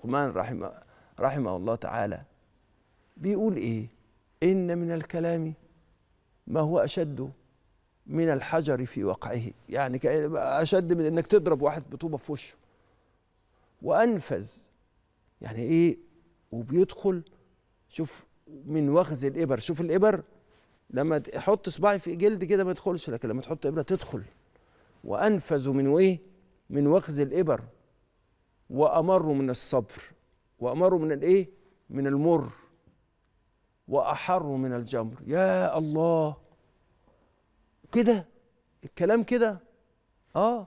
لقمان رحمه رحمه الله تعالى بيقول ايه ان من الكلام ما هو اشد من الحجر في وقعه يعني اشد من انك تضرب واحد بطوبه في وشه وانفذ يعني ايه وبيدخل شوف من وخز الابر شوف الابر لما تحط صباعي في جلد كده ما يدخلش لكن لما تحط ابره تدخل وانفذ من ايه من وخز الابر وأمره من الصبر وأمره من الإيه؟ من المر وأحره من الجمر يا الله كده الكلام كده آه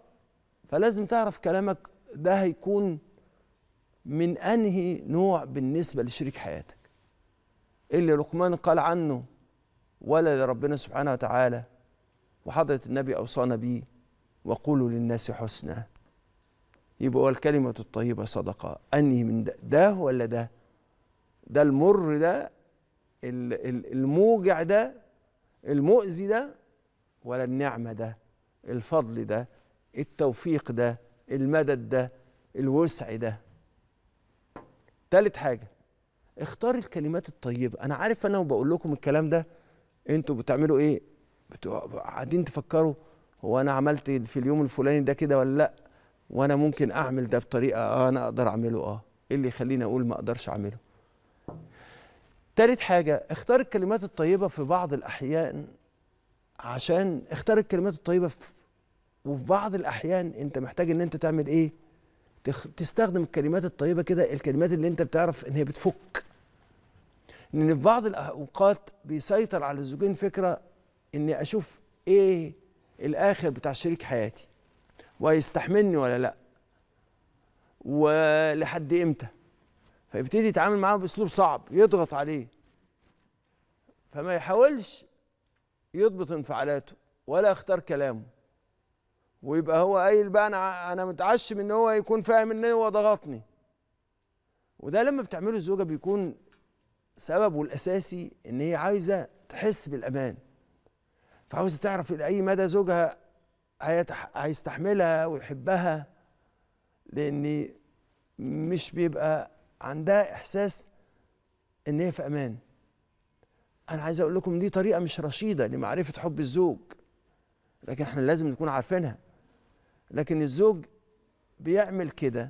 فلازم تعرف كلامك ده هيكون من أنهي نوع بالنسبة لشريك حياتك اللي لقمان قال عنه ولا لربنا سبحانه وتعالى وحضرة النبي أوصانا بيه وقولوا للناس حسنًا يبقى الكلمة الطيبة صدقة أنهي من ده, ده ولا ده ده المر ده الموجع ده المؤذي ده ولا النعمة ده الفضل ده التوفيق ده المدد ده الوسع ده تالت حاجة اختار الكلمات الطيبة أنا عارف أنا وبقول لكم الكلام ده أنتوا بتعملوا إيه قاعدين تفكروا هو أنا عملت في اليوم الفلاني ده كده ولا لأ وانا ممكن اعمل ده بطريقه اه انا اقدر اعمله اه ايه اللي يخليني اقول ما اقدرش اعمله تالت حاجه اختار الكلمات الطيبه في بعض الاحيان عشان اختار الكلمات الطيبه في وفي بعض الاحيان انت محتاج ان انت تعمل ايه تستخدم الكلمات الطيبه كده الكلمات اللي انت بتعرف ان هي بتفك ان في بعض الاوقات بيسيطر على الزوجين فكره اني اشوف ايه الاخر بتاع شريك حياتي وهيستحملني ولا لا ولحد امتى فيبتدي يتعامل معاه باسلوب صعب يضغط عليه فما يحاولش يضبط انفعالاته ولا يختار كلامه ويبقى هو قايل بقى انا انا متعشم ان هو يكون فاهم ان هو ضغطني وده لما بتعمله الزوجه بيكون سببه الاساسي ان هي عايزه تحس بالامان فعاوزه تعرف الى اي مدى زوجها هيستحملها ويحبها لان مش بيبقى عندها احساس ان هي في امان انا عايز اقول لكم دي طريقه مش رشيده لمعرفه حب الزوج لكن احنا لازم نكون عارفينها لكن الزوج بيعمل كده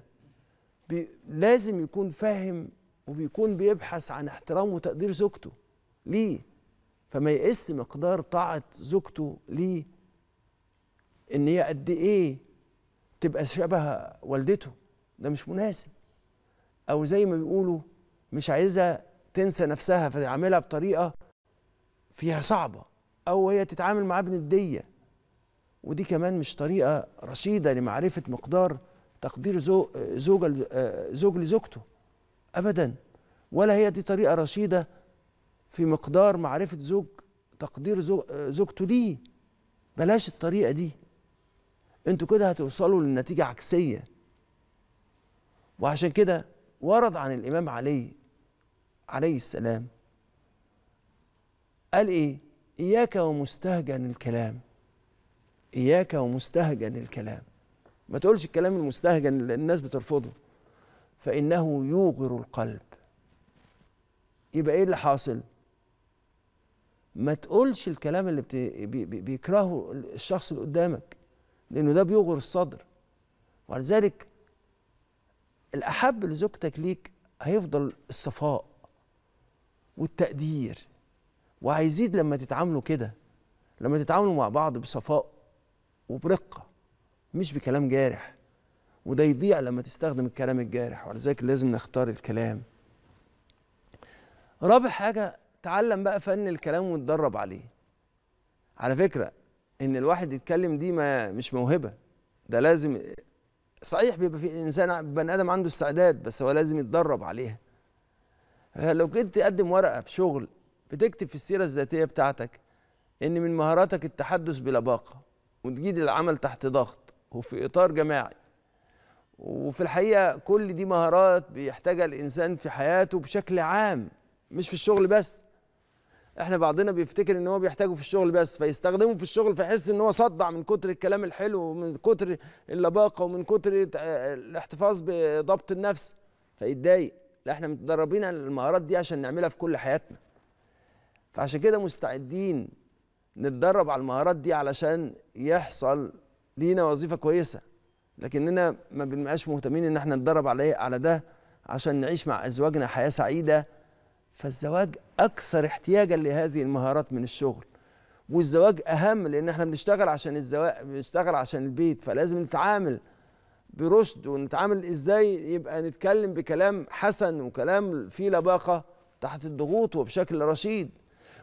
بي لازم يكون فاهم وبيكون بيبحث عن احترام وتقدير زوجته ليه فما يقس مقدار طاعه زوجته ليه ان هي قد ايه تبقى شبه والدته ده مش مناسب او زي ما بيقولوا مش عايزه تنسى نفسها فتعاملها بطريقه فيها صعبه او هي تتعامل معاه بنديه ودي كمان مش طريقه رشيده لمعرفه مقدار تقدير زوج آه، زوج لزوجته ابدا ولا هي دي طريقه رشيده في مقدار معرفه زوج تقدير آه، زوجته ليه بلاش الطريقه دي انتوا كده هتوصلوا لنتيجة عكسية وعشان كده ورد عن الإمام علي عليه السلام قال إيه إياك ومستهجن الكلام إياك ومستهجن الكلام ما تقولش الكلام المستهجن اللي الناس بترفضه فإنه يوغر القلب يبقى إيه اللي حاصل ما تقولش الكلام اللي بيكرهه الشخص اللي قدامك لأنه ده بيغر الصدر ولذلك الأحب لزوجتك ليك هيفضل الصفاء والتقدير وهيزيد لما تتعاملوا كده لما تتعاملوا مع بعض بصفاء وبرقة مش بكلام جارح وده يضيع لما تستخدم الكلام الجارح ولذلك لازم نختار الكلام رابع حاجة تعلم بقى فن الكلام وتدرب عليه على فكرة ان الواحد يتكلم دي ما مش موهبه ده لازم صحيح بيبقى في انسان بني ادم عنده استعداد بس هو لازم يتدرب عليها آه، لو كنت تقدم ورقه في شغل بتكتب في السيره الذاتيه بتاعتك ان من مهاراتك التحدث بلباقه وتجيد العمل تحت ضغط وفي اطار جماعي وفي الحقيقه كل دي مهارات بيحتاجها الانسان في حياته بشكل عام مش في الشغل بس احنا بعضنا بيفتكر ان هو بيحتاجه في الشغل بس فيستخدمه في الشغل فيحس ان هو صدع من كتر الكلام الحلو ومن كتر اللباقه ومن كتر آه، الاحتفاظ بضبط النفس فيتضايق لا احنا متدربين على المهارات دي عشان نعملها في كل حياتنا فعشان كده مستعدين نتدرب على المهارات دي علشان يحصل لينا وظيفه كويسه لكننا ما بنبقاش مهتمين ان احنا نتدرب عليه على ده عشان نعيش مع ازواجنا حياه سعيده فالزواج اكثر احتياجا لهذه المهارات من الشغل والزواج اهم لان احنا بنشتغل عشان الزواج بنشتغل عشان البيت فلازم نتعامل برشد ونتعامل ازاي يبقى نتكلم بكلام حسن وكلام فيه لباقه تحت الضغوط وبشكل رشيد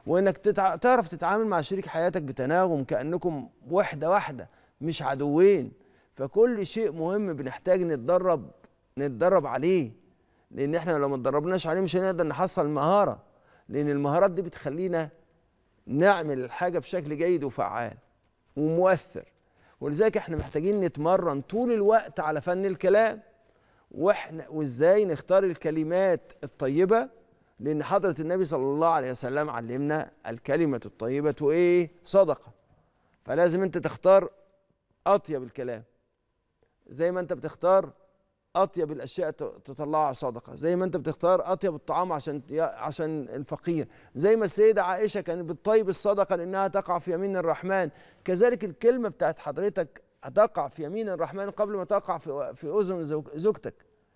وانك تتع... تعرف تتعامل مع شريك حياتك بتناغم كانكم وحده واحده مش عدوين فكل شيء مهم بنحتاج نتدرب نتدرب عليه لان احنا لو ما اتدربناش عليه مش هنقدر نحصل مهاره لان المهارات دي بتخلينا نعمل الحاجه بشكل جيد وفعال ومؤثر ولذلك احنا محتاجين نتمرن طول الوقت على فن الكلام واحنا وازاي نختار الكلمات الطيبه لان حضره النبي صلى الله عليه وسلم علمنا الكلمه الطيبه ايه صدقه فلازم انت تختار اطيب الكلام زي ما انت بتختار اطيب الاشياء تطلعها صدقه زي ما انت بتختار اطيب الطعام عشان عشان الفقير زي ما السيده عائشه كانت بتطيب الصدقه لانها تقع في يمين الرحمن كذلك الكلمه بتاعت حضرتك هتقع في يمين الرحمن قبل ما تقع في, في اذن زوجتك